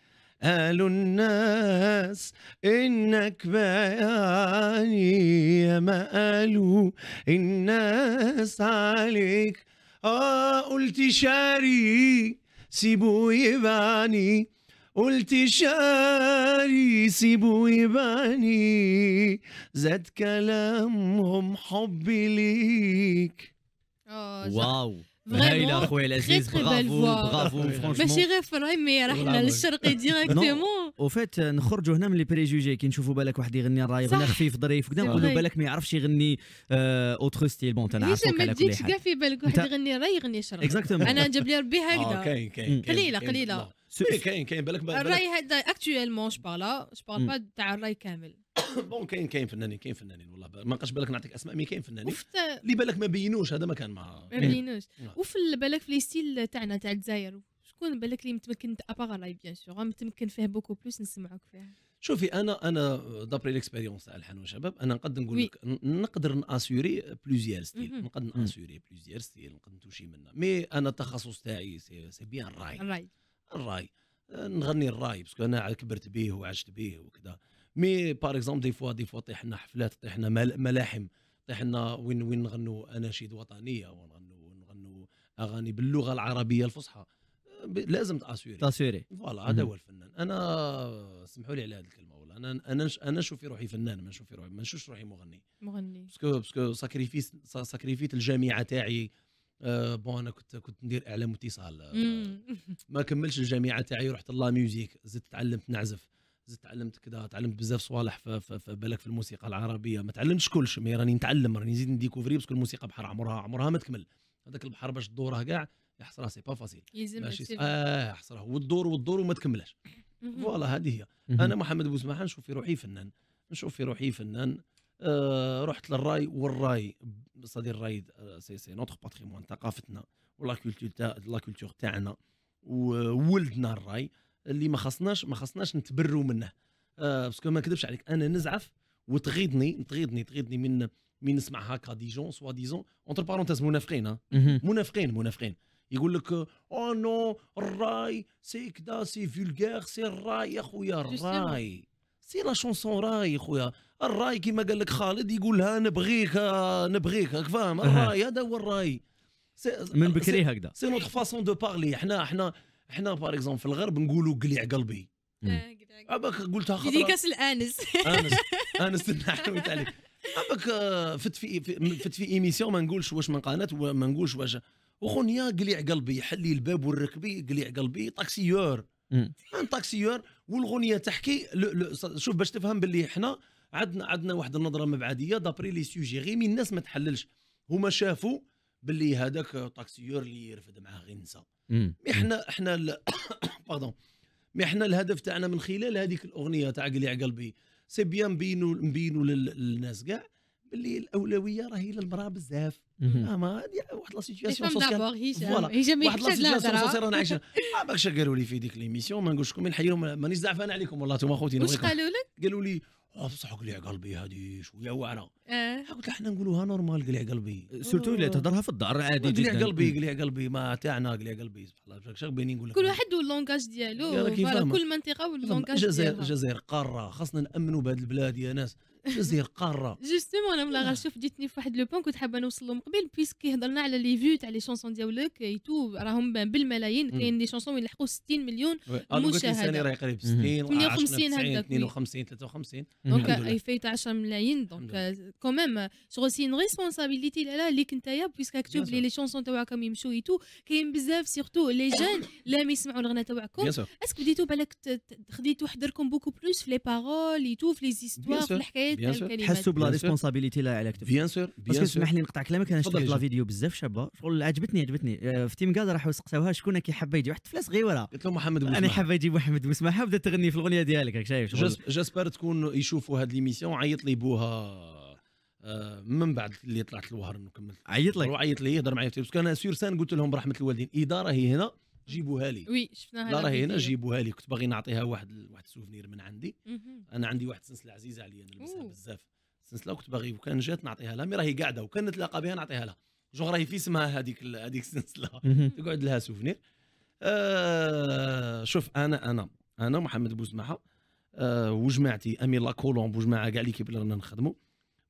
قالوا الناس انك بياني يا ما قالوا الناس عليك اه قلت شاري سيبوا يباني قلت شاري سيبوا يباني زاد كلامهم حبي ليك آه، واو هاي اخويا العزيز برافو برافو ماشي غير في الريمي راه حنا للشرقي ديريكتومون وفات نخرجوا هنا من لي بريجوجي كي نشوفوا بالك واحد يغني راه غنى خفيف ظريف كذا نقولوا بالك ما يعرفش يغني اوتر ستيل بون تنعرفوا على كل حاجه ما تجيش كاع في بالك واحد يغني راه يغني شرق انا جاب لي ربي هكذا آه، قليله قليله سي إيه، كاين كاين بالك الراي هذا اكتويلمون جو بارلا جو بارل با تاع الراي كامل بون كاين كاين فنانين كاين فنانين والله ما نبقاش بالك نعطيك اسماء مي كاين فنانين اللي بالك ما بينوش هذا ما كان مع ما بينوش نعم. وفي بالك في لي ستيل تاعنا تاع الجزائر شكون بالك اللي متمكن ابار الراي بيان سور متمكن فيه بوكو بلوس نسمعوك فيه شوفي انا انا دابري ليكسبيريونس تاع الحان شباب انا نقدر نقول لك نقدر ناسوري بلوزيير ستيل نقدر ناسوري بلوزيير ستيل نقدر نمشي منها مي انا التخصص تاعي سي بيان الراي الراي الراي نغني الراي باسكو انا كبرت به وعشت به وكذا مي بار اكزومبل دي فوا دي فوا طيح حفلات طيح ملاحم طيح وين وين نغنوا اناشيد وطنيه ونغنوا ونغنوا اغاني باللغه العربيه الفصحى لازم تاسوري تاسوري فوالا هذا هو الفنان انا سمحوا لي على هذه الكلمه والله انا انا انا نشوف روحي فنان ما نشوف روحي ما نشوفش روحي مغني مغني باسكو باسكو ساكريفيس ساكريفيت الجامعه تاعي آه بون انا كنت كنت ندير اعلام واتصال ما كملتش الجامعه تاعي رحت لا ميوزيك زدت تعلمت نعزف زدت تعلمت كذا تعلمت بزاف صوالح في بالك في الموسيقى العربيه ما تعلمتش كلش مي راني نتعلم راني نزيد نديكوفري باسكو الموسيقى بحر عمرها عمرها ما تكمل هذاك البحر باش تدوره كاع يحصرها سي با فاسيل ماشي اه يحصرها وتدور وتدور وما تكملش فوالا هذه هي انا محمد بوسماحه نشوف في روحي فنان نشوف في روحي فنان آه، رحت للراي والراي سادي الراي آه، سي سي نوتخ باتريمون ثقافتنا ولا كولتور لا كولتور تاعنا وولدنا الراي اللي ما خصناش ما خصناش نتبروا منه أه باسكو ما نكذبش عليك انا نزعف وتغيضني تغيضني تغيضني من من نسمع هكا دي جون سوا ديزون اونتر بارونتيز منافقين منافقين منافقين يقول لك او oh نو الراي سي كدا سي فولغار سي الراي يا خويا الراي سي لا شونسون راي خويا الراي كما قال لك خالد يقول لها نبغيك نبغيك راك فاهم الراي هذا هو الراي من بكري هكذا سي نوتر فاسون دو بارلي احنا احنا احنا باغ في الغرب نقولوا قليع قلبي آه، اباك قلتها خطره يديكاس الانس انس انس نحويت عليك اباك فت في فت في ايميسيون ما نقولش واش من قناه وما نقولش واش وخونيا قليع قلبي حلي الباب والركبي قليع قلبي طاكسيور ان طاكسيور والغنيه تحكي شوف باش تفهم باللي احنا عندنا عندنا واحد النظره مبعديه دابري لي سوجي غير من الناس ما تحللش هما شافوا باللي هذاك طاكسيور اللي يرفد معاه غير نسى مي حنا حنا ال... باردون مي حنا الهدف تاعنا من خلال هذيك الاغنيه تاع على قلبي سي بيان نبينوا نبينوا للناس كاع باللي الاولويه راهي للمراه بزاف اما واحد لا سيتياسيون سوسيال فوالا واحد لا سيتياسيون سوسيال رانا عايشين ما باكش قالوا لي في ديك ليميسيون ما نقولش لكم نحيهم مانيش زعفان عليكم والله انتم اخوتي واش قالوا لك؟ قالوا لي تصحك قلع قلبي هذه شويه وانا أه. قلت لها حنا نقولوها نورمال قلع قلبي سورتو اللي تهضرها في الدار عادي جدا قلع قلبي قلع قلبي ما تاعنا قلع قلبي سبحان الله شغل بيني نقول لك كل واحد واللونجاج ديالو كل منطقه واللونجاج ديالها الجزائر قاره خاصنا نامنوا بهذه البلاد يا ناس جزيره قاره جوستومون انا ملي شوف جيتني في واحد لو بون كنت حابه نوصل من قبل بيسكي هضرنا على لي فيو تاع لي شونسون ديالك تو راهم بالملايين كاين دي شونسون وين لحقوا 60 مليون مشاهده راهي قريب 60 58 هكاك 52 53 دونك اي فايت 10 ملايين دونك كوميم شغل سي ان ريسبونسابيليتي لالا ليك نتايا بيسك كتب لي لي شونسون تاعك يمشوا تو كاين بزاف سيرتو لي جون لا يسمعوا الغناء تاعكم اسك بديتو بالك خديتو حضركم بوكو بلوس في لي بارول تو في لي زيستوار في الحكايات بيان سور تحسوا بلا ريسبونسابيلتي لا عليك بيان سور بيان سور اسمح لي نقطع كلامك انا شفت لا فيديو بزاف شابه شغل عجبتني عجبتني آه، في تيم كاد راحوا سقساوها شكون كي حابه يجي واحد الطفله صغيره قلت لهم محمد بوسماحه انا حابه يجيب محمد بوسماحه بدات تغني في الاغنيه ديالك راك شايف جاسبر تكون يشوفوا هاد ليميسيون عيط لي بوها آه، من بعد اللي طلعت الوهر وكملت عيط لك عيط لي يهضر معايا في التليفون انا سور سان قلت لهم برحمه الوالدين اداره هي هنا جيبوها لي وي شفناها لا راهي هنا جيبوها لي كنت باغي نعطيها واحد واحد السوفنير من عندي مم. انا عندي واحد السلسله عزيزه عليا نلبسها بزاف السلسله كنت باغي وكان جات نعطيها لها مي راهي قاعده وكان نتلاقى بها نعطيها لها جو راهي في اسمها هذيك هذيك السلسله تقعد لها سوفنير آه شوف انا انا انا محمد بوزمعه آه وجماعتي امين لاكولومب وجماعه كاع ليكيب اللي رانا نخدموا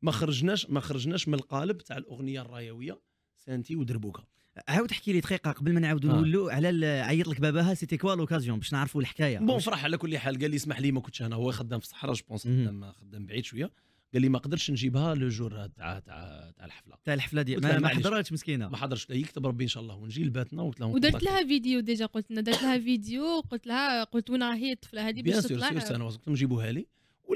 ما خرجناش ما خرجناش من القالب تاع الاغنيه الرايويه سانتي ودربوكا عاود تحكي لي دقيقه قبل ما نعاودوا آه. نولو على عيط لك باباها سيتي كوا لوكازيون باش نعرفوا الحكايه بون فرح على كل حال قال لي اسمح لي ما كنتش انا هو خدام في الصحراء جو بونس خدام خدام بعيد شويه قال لي ما قدرش نجيبها لو جور تاع تاع تاع الحفله تاع الحفله دي ما, ما حضرتش مسكينه ما حضرتش يكتب ربي ان شاء الله ونجي لباتنا وقلت لهم ودرت لها فيديو ديجا قلت لنا درت لها فيديو قلت لها قلت وين راهي الطفله هذه باش تطلع بيان سور سور قلت لهم جيبوها لي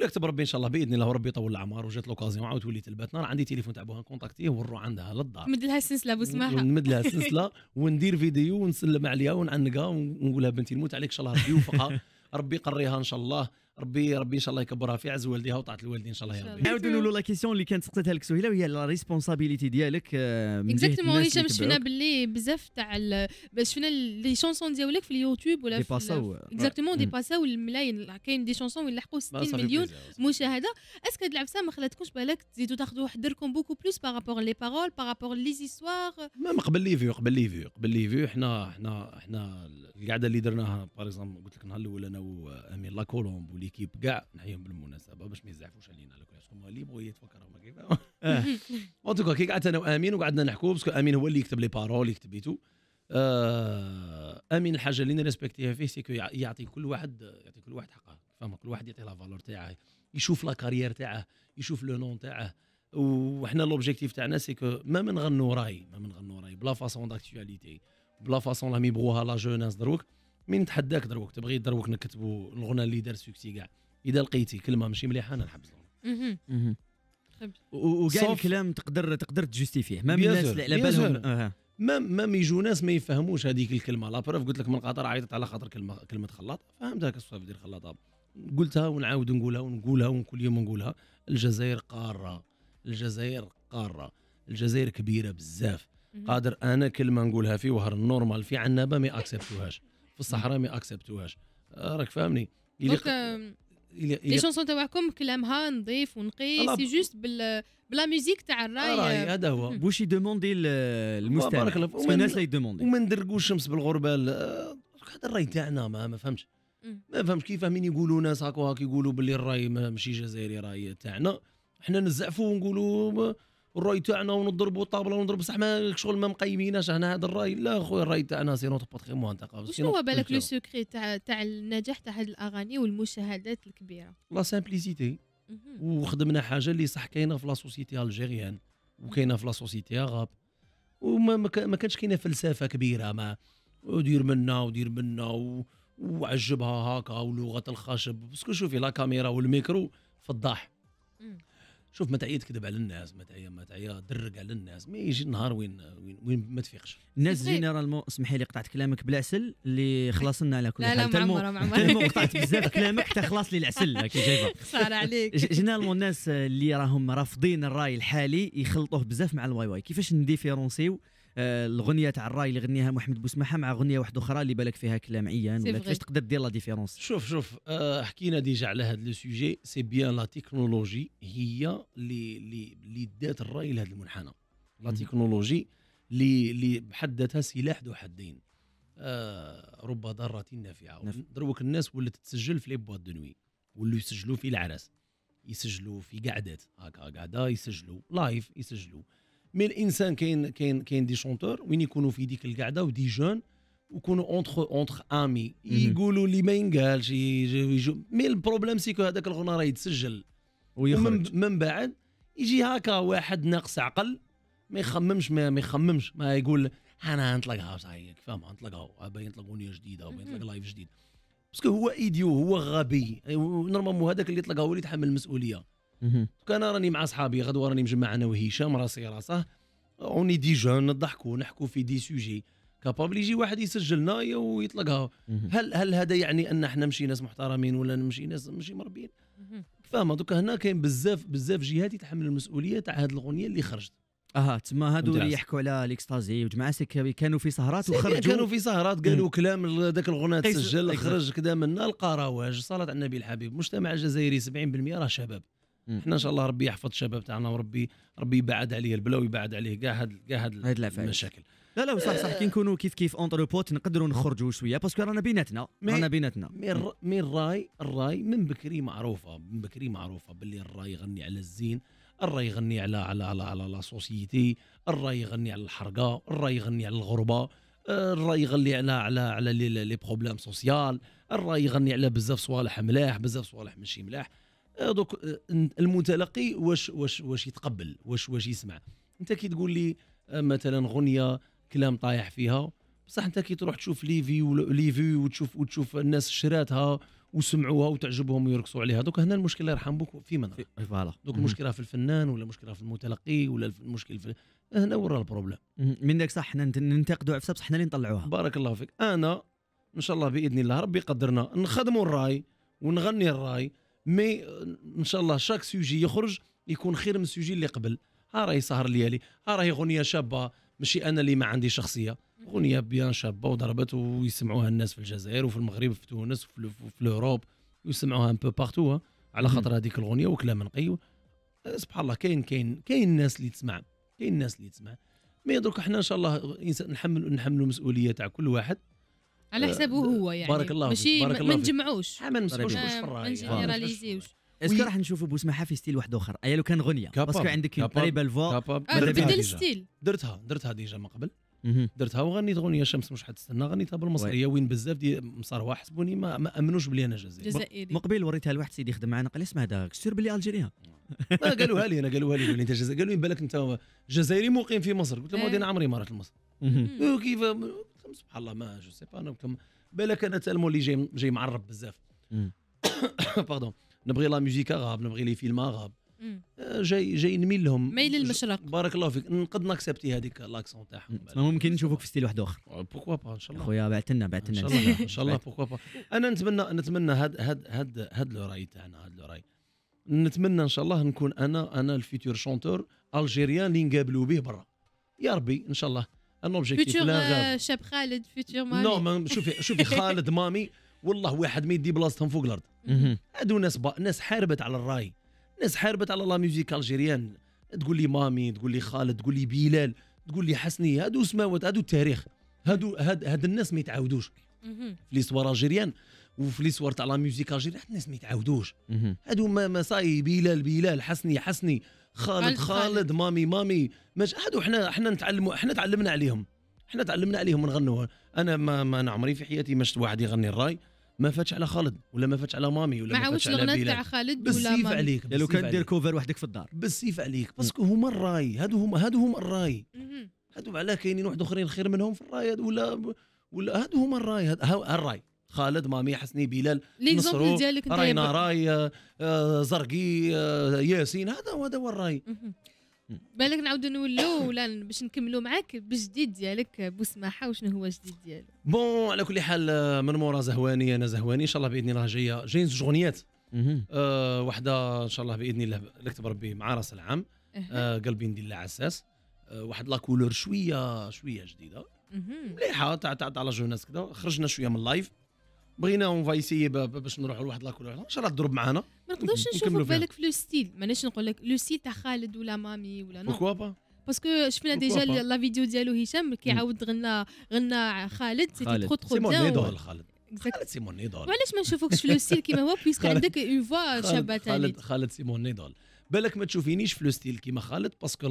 كتب ربي ان شاء الله باذن الله وربي يطول العمر وجات لوكازيون عاود وليت البات نهار عندي تليفون تاع بوها كونتاكتيه ونروح عندها للدار نمد لها السلسله بسماحه نمد لها السلسله وندير فيديو ونسلم عليها ونعنقها ونقول لها بنتي نموت عليك ان شاء الله ربي يوفقها ربي يقريها ان شاء الله ربي ربي ان شاء الله يكبرها في عز والديها وطاعه الوالدين ان شاء الله يا ربي نعاودوا نقولوا لا كيسيون اللي كانت سقطتها لك سهيله وهي لا ريسبونسابيلتي ديالك اكزاكتومون آه، هشام شفنا باللي بزاف تاع شفنا لي شونسون ديالك في اليوتيوب ولا في اكزاكتومون ديباساو الملايين كاين دي شونسون لحقوا 60 مليون مشاهده اسك هاد العفسه ما خلاتكمش بالك تزيدوا تاخذوا حذركم بوكو بلوس بارابور لي بارول بارابور لي زيستوار ما قبل لي فيو قبل لي فيو قبل لي فيو حنا حنا حنا القعده اللي درناها باغ اكزومبل قلت لك النهار الاول انا وامين كولومب ليكيب كاع نحيهم بالمناسبه باش ما يزعفوش علينا على كل هما اللي بغوا يتفكروا كيف اون توكا كي قعدت انا وامين وقعدنا نحكوا باسكو امين هو اللي يكتب لي بارول اللي كتبيتو آه امين الحاجه اللي نريسبكتيها فيه سيكو يعطي كل واحد يعطي كل واحد حقه فما كل واحد يعطي لا فالور تاعه يشوف لا كارير تاعه يشوف لو نون تاعه وحنا لوبجيكتيف تاعنا سيكو ما من غنو راي ما من راي بلا فاسون داكتواليتي بلا فاسون راهم يبغوها لا جوناس دروك مين نتحداك دروك تبغي دروك نكتبوا الغنى اللي دار سوكسي كاع اذا لقيتي كلمه ماشي مليحه انا نحبس الغنى وكاع الكلام تقدر تقدر تجوستيفيه مام الناس اللي على بالهم ما ما ميجو ناس ما يفهموش هذيك الكلمه لا بروف قلت لك من قطر عيطت على خاطر كلمه كلمه خلاط فهمتها كالصوف ديال خلاطه قلتها ونعاود نقولها ونقولها وكل يوم نقولها الجزائر قاره الجزائر قاره الجزائر كبيره بزاف قادر انا كلمه نقولها في وهر النورمال في عنابه ما اكسبتوهاش في الصحراء ما اكسبتوهاش آه، راك فاهمني لي شونسون تاعكم كلامها نظيف ونقي سي جوست بال بلا ميوزيك تاع الراي آه. هذا هو بوش يدوموندي المستمع بارك الناس يدوموندي وما ندرقوش الشمس بالغربه آه، هذا الراي تاعنا ما فهمتش ما فهمش كيف فاهمين يقولوا ناس هاك يقولوا باللي الراي ماشي جزائري راي تاعنا احنا نزعفوا ونقولوا الراي تاعنا ونضربوا الطابله ونضربوا صح ما شغل ما مقيميناش احنا هذا الراي لا خويا الراي تاعنا سي نوتر باتريمون تاع شنو هو بالك لو سكري تاع تاع النجاح تاع هذه الاغاني والمشاهدات الكبيره لا سامبليسيتي وخدمنا حاجه اللي صح كاينه في لا سوسيتي الجيريان وكاينه في لا سوسيتي اغاب وما ما كانش كاينه فلسفه كبيره ما ودير منا ودير منا و... وعجبها هكا ولغه الخشب باسكو شوفي لا كاميرا والميكرو فضاح شوف ما متى تكذب على الناس ما تعيا ما تعيا درق على الناس ما يجي النهار وين وين, وين ما تفيقش الناس جينيرالمون اسمحي لي قطعت كلامك بالعسل اللي خلص لنا على كل لا لا معمر قطعت بزاف كلامك حتى خلاص لي العسل كي جايبه خساره عليك جينيرالمون الناس اللي راهم رافضين الراي الحالي يخلطوه بزاف مع الواي واي كيفاش نديفيرونسيو آه، الاغنيه تاع الراي اللي غنيها محمد بوسماحه مع اغنيه واحده اخرى اللي بالك فيها كلام عيان ولا كيفاش تقدر دير لا ديفيرونس شوف شوف آه، حكينا ديجا على هذا لو سوجي سي بيان لا تكنولوجي هي اللي اللي اللي دات الراي لهذا المنحنى لا تكنولوجي اللي اللي بحد ذاتها سلاح ذو حدين آه، رب ضاره نافعه دروك الناس ولات تسجل في لي بواط دو نوي ولاو يسجلوا في العرس يسجلوا في قعدات هكا قعده يسجلوا لايف يسجلوا مي الانسان كاين كاين كاين دي شونتور وين يكونوا في ديك القعده ودي جون ويكونوا اونتخ اونتخ امي يقولوا لي ما ينقالش مي البروبليم سيكو هذاك الغنى راه يتسجل ويخرج من بعد يجي هكا واحد ناقص عقل ما يخممش ما يخممش ما يقول انا نطلق هاوس هيك فاهم نطلقها باين نطلق اغنيه جديده باين نطلق لايف جديد باسكو هو ايديو هو غبي نورمالمون هذاك اللي طلقها هو اللي يتحمل المسؤوليه كان راني مع صحابي غدوه راني مجمع انا وهشام راسي راسه اوني دي جون نضحكوا نحكوا في دي سوجي كابابل يجي واحد يسجلنا ويطلقها هل هل هذا يعني ان احنا مشي ناس محترمين ولا نمشي ناس مشي مربين فاهمه دوكا هنا كاين بزاف بزاف جهات يتحمل المسؤوليه تاع هذه الاغنيه اللي خرجت اها تما هادو اللي يحكوا على ليكستازي وجماعه كانوا في سهرات وخرجوا كانوا في سهرات قالوا كلام ذاك الغناء تسجل خرج كذا منا القراواج صلاه على النبي الحبيب المجتمع الجزائري 70% راه شباب احنا ان شاء الله ربي يحفظ الشباب تاعنا وربي ربي يبعد عليه البلا يبعد عليه كاع هاد كاع هاد المشاكل لا لا صح صح كي نكونوا كيف كيف اونتر بوت نقدروا نخرجوا شويه باسكو رانا بيناتنا رانا بيناتنا مي الراي الراي من بكري معروفه من بكري معروفه باللي الراي يغني على الزين الراي يغني على على على على لا سوسيتي الراي يغني على الحرقه الراي يغني على الغربه الراي يغني على على على لي بروبليم سوسيال الراي يغني على بزاف صوالح ملاح بزاف صوالح ماشي ملاح آه، دوك آه، المتلقي واش واش واش يتقبل واش واش يسمع انت كي تقول لي آه، مثلا غنيه كلام طايح فيها بصح انت كي تروح تشوف ليفي وليفي وتشوف وتشوف الناس شراتها وسمعوها وتعجبهم ويرقصوا عليها دوك هنا المشكله الله يرحم بوك في من فوالا دوك المشكله في الفنان ولا المشكله في المتلقي ولا المشكل في هنا ورا البروبليم من داك صح حنا ننتقدوا عفسه بصح حنا اللي نطلعوها بارك الله فيك انا ان شاء الله باذن الله ربي يقدرنا نخدموا الراي ونغني الراي مي ان شاء الله شاك سوجي يخرج يكون خير من السوجي اللي قبل ها راهي سهر ليالي ها راهي اغنيه شابه ماشي انا اللي ما عندي شخصيه اغنيه بيان شابه وضربت ويسمعوها الناس في الجزائر وفي المغرب وفي تونس وفي, الاوروب ويسمعوها ان بو بارتو على خاطر هذيك الاغنيه وكلام نقي سبحان الله كاين كاين كاين الناس اللي تسمع كاين الناس اللي تسمع مي دروك احنا ان شاء الله نحمل نحملوا مسؤوليه تاع كل واحد على آه، حسابه هو يعني بارك الله ماشي بارك الله ما نجمعوش آه، ما نمسكوش آه، ما نجنراليزيوش اسكو راح نشوفوا بوسمحه في ستيل واحد اخر ايا أيوة، لو كان غنيه باسكو عندك قريبه الفو بدل ستيل درتها درتها ديجا من قبل درتها وغنيت غنيه شمس مش حتستنى غنيتها بالمصريه وين بزاف دي مصروع حسبوني ما, ما امنوش بلي انا جزائري جزائري مقبل وريتها لواحد سيدي يخدم معنا قال اسمع هذا سير بلي الجيريا قالوها لي انا قالوها لي انت جزائري قالوا لي بالك انت جزائري مقيم في مصر قلت لهم انا عمري ما رحت لمصر كيف كم سبحان الله ما جو سي با انا كم بالك انا تالمون اللي جاي جاي معرب بزاف باردون نبغي لا ميوزيكا غاب نبغي لي فيلم غاب آه، جاي جاي نميل لهم ميل للمشرق بارك الله فيك نقد نكسبتي هذيك لاكسون تاعهم ممكن نشوفوك في ستيل واحد اخر بوكوا آه، با ان شاء الله خويا بعث لنا بعث لنا ان شاء الله ان شاء الله بوكوا با انا نتمنى نتمنى هاد هاد هاد هاد لو راي تاعنا هاد لو راي نتمنى ان شاء الله نكون انا انا الفيتور شونتور الجيريان اللي نقابلوا به برا يا ربي ان شاء الله ان اوبجيكتيف لا غير شاب خالد فيتور مامي نو ما شوفي شوفي خالد مامي والله واحد ما يدي بلاصتهم فوق الارض هادو ناس با... ناس حاربت على الراي ناس حاربت على لا ميوزيك الجيريان تقول لي مامي تقول لي خالد تقول لي بلال تقول لي حسني هادو سماوات هادو التاريخ هادو هاد, هاد الناس ما يتعاودوش في ليسوار الجيريان وفي ليسوار تاع لا ميوزيك الجيريان الناس ما يتعاودوش هادو ما, ما صاي بلال بلال حسني حسني خالد خالد مامي مامي مش عادوا احنا احنا نتعلموا احنا تعلمنا عليهم احنا تعلمنا عليهم ونغنوا انا ما, ما نعم، انا عمري في حياتي ما شفت واحد يغني الراي ما فاتش على خالد ولا ما فاتش على مامي ولا ما فاتش على بيلا تاع خالد بالسيف ولا مامي. عليك لو كان دير كوفر وحدك في الدار بالسيف عليك باسكو هما الراي هادو هما هادو هما الراي هادو علاه كاينين واحد اخرين خير منهم في الراي ولا ولا هادو هما الراي هاد الراي خالد مامي حسني بلال نصرو راينا راي آه، آه، زرقي آه، ياسين هذا هو هذا هو الراي بالك نعاود نولو ولا باش نكملو معاك بالجديد ديالك بوسماحه وشنو هو الجديد ديالك بون على كل حال من مورا زهواني انا زهواني ان شاء الله باذن الله جايه جايين زوج اغنيات آه واحده ان شاء الله باذن الله كتب ربي مع راس العام آه قلبي ندير لها عساس آه واحد لاكولور شويه شويه جديده مليحه تاع تاع تاع لا جوناس كذا خرجنا شويه من اللايف بغينا اون باش نروحوا لواحد لاكول ان شاء الله تضرب معانا ما نقدرش نشوفوا بالك في لو ستيل مانيش نقول لك لو ستيل تاع خالد ولا مامي ولا نو بوركوا با باسكو شفنا ديجا لا فيديو ديالو هشام كيعاود غنى غنى خالد سيتي تخو تخو بيان خالد خالد سي مون ايدول وعلاش ما نشوفوكش في لو ستيل كيما هو بويسك عندك اون فوا شابه خالد خالد سي مون ايدول بالك ما تشوفينيش في لو ستيل كيما خالد باسكو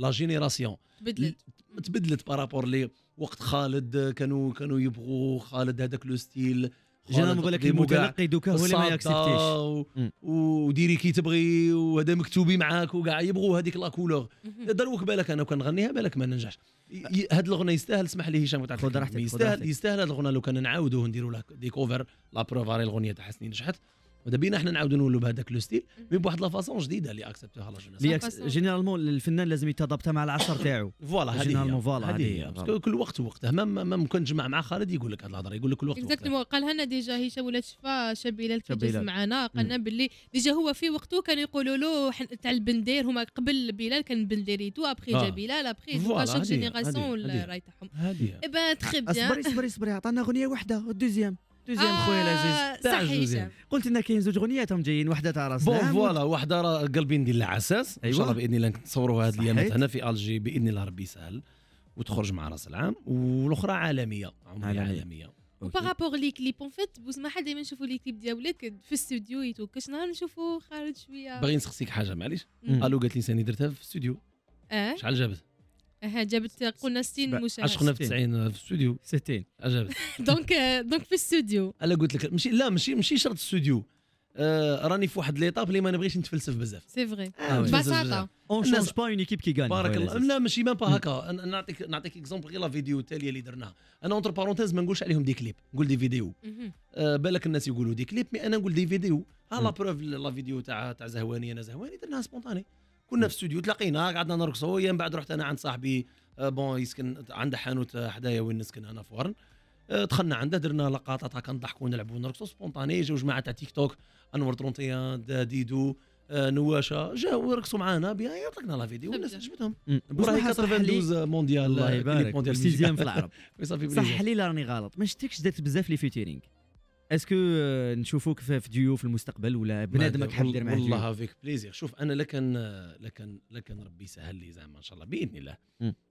لا جينيراسيون تبدلت تبدلت بارابور لي وقت خالد كانوا كانوا يبغوا خالد هذاك لو ستيل نقول بالك المتلقي دوكا هو اللي ما ياكسبتيش وديري كي تبغي وهذا مكتوبي معاك وكاع يبغوا هذيك لا كولور دروك بالك انا كنغنيها غنيها بالك ما ننجحش هاد الاغنيه يستاهل اسمح لي هشام خذ راحتك يستاهل يستاهل هاد الاغنيه لو كان نعاودوه نديروا لها ديكوفر لا بروف على الاغنيه تاع حسني نجحت ماذا بينا احنا نعاودوا نولوا بهذاك لو ستيل مي بواحد لافاسون جديده اللي اكسبتوها لا جينيرالمون جينيرالمون الفنان لازم يتضبط مع العصر تاعو فوالا هذه جينيرالمون فوالا هذه كل وقت وقته ما ممكن نجمع مع خالد يقول لك هذه الهضره يقول لك كل وقت وقته قالها لنا ديجا هشام ولا شفا شبيله كي جلس معنا قالنا باللي ديجا هو في وقته كان يقولوا له تاع البندير هما قبل بلال كان بندير تو ابخي جا بلال ابخي شاك جينيراسيون راهي تاعهم هذه تخي بيان eh اصبري آه، اصبري اصبري عطانا اغنيه واحده الدوزيام دوزيام آه، خويا العزيز تاع جوزيام قلت لنا كاين زوج هم جايين واحده تاع راس بون فوالا واحده راه قلبي ندير لها عساس ان أيوة. شاء الله باذن الله نصوروا هذه الايامات هنا في الجي باذن الله ربي يسهل وتخرج مع راس العام والاخرى عالميه عالميه, عالمية. وبارابور لي كليب اون فيت ما حد دائما نشوفوا لي كليب ديالك في الاستوديو يتو كاش نهار نشوفوا خارج شويه باغي نسقسيك حاجه معليش الو قالت لي ساني درتها في الاستوديو اه شحال جابت اها جابت قلنا 60 مشاهد عشقنا في 90 في الاستوديو 60 عجبت دونك دونك في الاستوديو انا قلت لك ماشي لا ماشي ماشي شرط الاستوديو آه، راني في واحد ليطاب اللي ما نبغيش نتفلسف بزاف سي فغي ببساطه اون شونج با اون ايكيب كي غاني بارك الله لا ماشي ميم با mm. هكا نعطيك نعطيك اكزومبل غير لا فيديو التاليه اللي درناها انا اونتر بارونتيز ما نقولش عليهم دي كليب نقول دي فيديو آه، بالك الناس يقولوا دي كليب مي انا نقول دي فيديو ها mm. لا بروف لا فيديو تاع تاع زهواني انا زهواني درناها سبونتاني كنا في استوديو تلاقينا قعدنا نرقصوا يا من بعد رحت انا عند صاحبي آه، بون يسكن عنده حانوت آه، حدايا وين نسكن انا في ورن آه، دخلنا عنده درنا لقطات هكا نضحكوا ونلعبوا ونرقصوا سبونطاني جاو جماعه تاع تيك توك انور طرونطيان ديدو نواشه جاو ورقصوا معانا بيان طلقنا لا فيديو الناس عجبتهم وراهي 92 مونديال الله يبارك مونديال سيزيام في العرب صح لي راني غلط ما شفتكش درت بزاف لي فيتيرينغ اسكو euh, نشوفوك في ديو في المستقبل ولا بنادمك حاب دير معاه والله فيك بليزير شوف انا لكن لكن لكن ربي يسهل لي زعما ان شاء الله باذن الله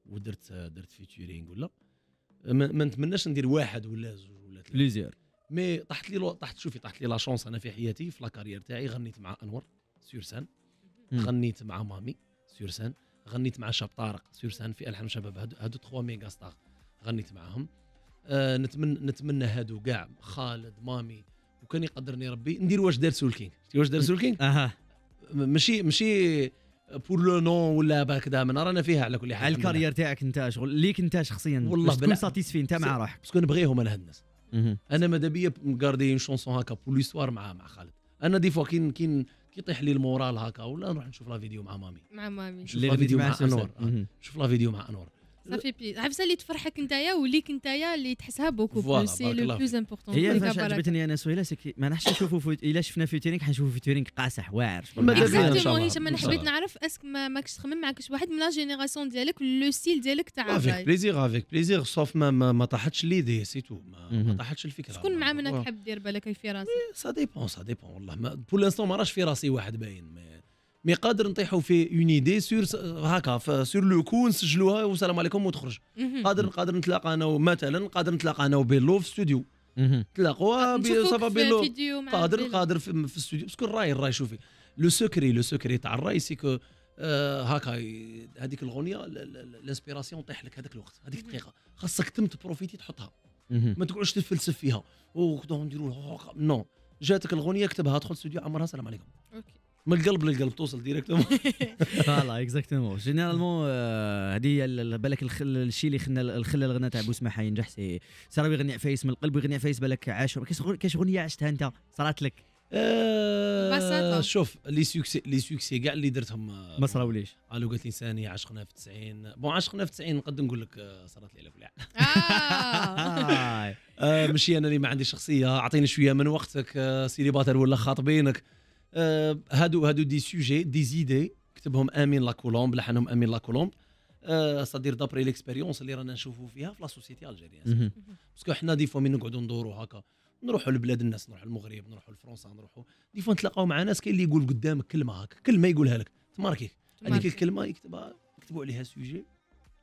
ودرت درت فيتشرينغ ولا ما, ما نتمناش ندير واحد ولا زوج ولا ثلاثه بليزير مي طاحت لي طاحت شوفي طاحت لي لا شونس انا في حياتي في لاكارير تاعي غنيت مع انور سان غنيت مع مامي سان غنيت مع شاب طارق سان في الحان شباب هادو, تخوا 3 ميغا ستار غنيت معاهم آه نتمنى نتمنى هادو كاع خالد مامي وكان يقدرني ربي ندير واش دار سولكينغ واش دار سولكينغ اها ماشي ماشي بور لو نون ولا هكذا من رانا فيها على كل حال الكارير تاعك انت شغل ليك انت شخصيا والله تكون ساتيسفي انت مع روحك باسكو نبغيهم انا هاد الناس انا ماذا بيا مكاردي اون شونسون هكا بور ليستوار مع مع خالد انا دي فوا كي كي يطيح لي المورال هكا ولا نروح نشوف لا فيديو مع مامي مع مامي نشوف لا فيديو مع انور نشوف لا فيديو مع انور صافي بي عفسه اللي تفرحك نتايا وليك نتايا اللي تحسها بوكو بلو سي لو بلوز امبورطون هي فاش عجبتني انا سويله سكي ما نحش نشوفو فوت... الا شفنا فيتورينك حنشوفو فيتورينك قاصح واعر اكزاكتومون هشام حبيت نعرف اسك ما ماكش تخمم شي واحد من لا جينيراسيون ديالك لو ستيل ديالك تاع افيك بليزير افيك بليزير سوف ما ما طاحتش ليدي سي تو ما طاحتش الفكره شكون مع منك حاب دير بالك في راسك سا ديبون سا ديبون والله بور لانستون ما راش في راسي واحد باين مي قادر نطيحوا في اون ايدي سور هكا سور لو كو نسجلوها والسلام عليكم وتخرج قادر قادر نتلاقى انا مثلا قادر نتلاقى انا وبيلو في استوديو تلاقوا صافا بيلو قادر قادر في الاستوديو باسكو الراي الراي شوفي لو سكري لو سكري تاع الراي سيكو كو آه، هكا هذيك الاغنيه الانسبيراسيون طيح لك هذاك الوقت هذيك الدقيقه خاصك تم تبروفيتي تحطها ما تقعدش تفلسف فيها نديروا نو جاتك الاغنيه كتبها ادخل الاستوديو عمرها السلام عليكم اوكي من القلب للقلب توصل ديريكت فوالا اكزاكتومون آه، جينيرالمون هذه هي بالك الشيء اللي خلى الخلى الغناء تاع بوسماحه ينجح سي سراوي يغني عفايس من القلب ويغني عفايس بالك عاش كاش اغنيه عشتها انت صرات لك آه، شوف لي سوكسي لي سوكسي كاع اللي درتهم آه، ما صراوليش الو قالت لي ثاني عشقنا في 90 بون عشقنا في 90 نقدر نقول لك صرات لي على بلاع ماشي انا اللي ما عندي شخصيه اعطيني شويه من وقتك باتر ولا خاطبينك آه، هادو هادو دي سوجي دي زيدي كتبهم امين لا كولومب لحنهم امين لا كولومب صدير دابري ليكسبيريونس اللي رانا نشوفوا فيها في لا سوسيتي الجيريان باسكو حنا دي فوا مين نقعدوا ندوروا هكا نروحوا لبلاد الناس نروحوا المغرب نروحوا لفرنسا نروحوا دي فوا نتلاقاو مع ناس كاين اللي يقول قدامك كلمه هكا كلمه يقولها لك تماركيك هذيك الكلمه يكتبها يكتبوا عليها سوجي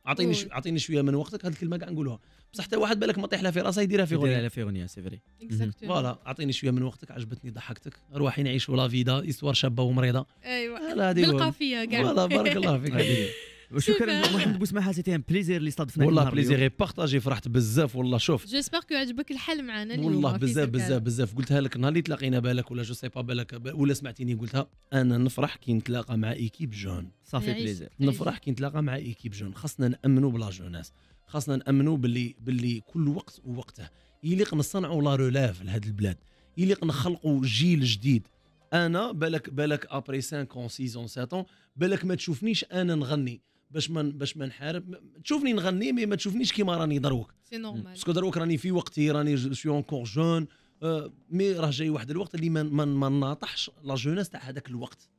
اعطيني شو... اعطيني شويه من وقتك هذه الكلمه كاع نقولوها بصح حتى واحد بالك ما طيح لها في راسه يديرها في غنيه يديرها في غنيه سي فري mhm. mhm. فوالا اعطيني شويه من وقتك عجبتني ضحكتك روحي نعيشوا لا فيدا استوار شابه ومريضه ايوا بالقافيه كاع فوالا بارك الله فيك وشكرا محمد بوسماحه سيتي ان بليزير اللي استضفناك والله بليزير غير بارطاجي فرحت بزاف والله شوف جيسبر كو عجبك الحل معنا اليوم والله بزاف بزاف بزاف قلتها لك نهار اللي تلاقينا بالك ولا جو سي با بالك ولا سمعتيني قلتها انا نفرح كي نتلاقى مع ايكيب جون صافي بليزير نفرح كي نتلاقى مع ايكيب جون خاصنا نامنوا بلا جوناس خاصنا نامنوا باللي باللي كل وقت ووقته يليق نصنعوا لا رولاف لهذ البلاد يليق نخلقوا جيل جديد انا بالك بالك ابري 5 اون 6 اون اون بالك ما تشوفنيش انا نغني باش ما باش ما نحارب تشوفني نغني مي ما تشوفنيش كيما راني دروك سي نورمال باسكو دروك راني في وقتي راني سوي اونكور جون مي راه جاي واحد الوقت اللي ما ما ناطحش لا جونيس تاع هذاك الوقت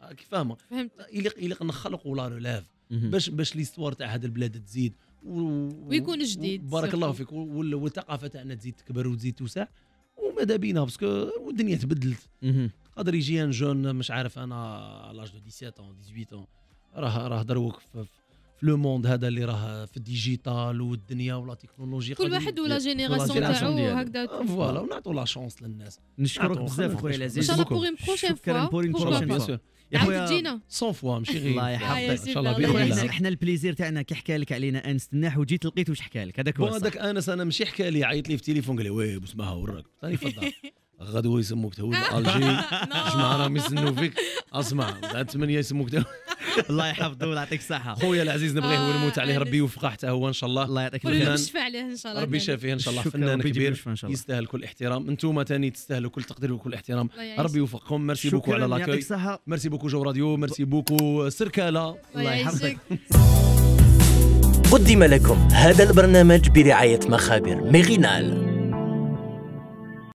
راك آه، فاهمه فهمت يليق يليق نخلقوا لا رولاف باش باش ليستوار تاع هذا البلاد تزيد و... ويكون جديد بارك الله فيك والثقافه تاعنا تزيد تكبر وتزيد توسع وماذا بينا باسكو والدنيا تبدلت قادر يجي ان جون مش عارف انا لاج دو 17 18 راه راه دروك في في لو موند هذا اللي راه في الديجيتال والدنيا ولا تكنولوجيا كل واحد ولا جينيراسيون تاعو هكذا آه، فوالا ونعطوا لا شونس للناس نشكرك بزاف خويا العزيز euh, ان شاء الله بوغين بروشين فوا بور اون بروشين فوا يا خويا 100 فوا ماشي غير الله يحفظك ان شاء الله بخير احنا البليزير تاعنا كي حكى لك علينا انس تناح وجيت لقيت واش حكى لك هذاك هو هذاك انس انا ماشي حكى لي عيط لي في التليفون قال لي وي بسمها وراك ثاني فضل غدوه يسموك تهوي الجي جماعه راهم يسنوا فيك اسمع بعد ثمانيه يسموك تهوي الله يحفظه ويعطيك يعطيك الصحه خويا العزيز نبغيه هو ونموت عليه آه، ربي يوفقه حتى هو ان شاء الله الله يعطيك العافيه عليه ان شاء الله ربي يشافيه ان شاء الله فنان كبير يستاهل كل احترام انتم ثاني تستاهلوا كل تقدير وكل احترام ربي يوفقكم ميرسي بوكو على الصحه ميرسي بوكو جو راديو ميرسي بوكو سركاله الله يحفظك قدم لكم هذا البرنامج برعايه مخابر ميغينال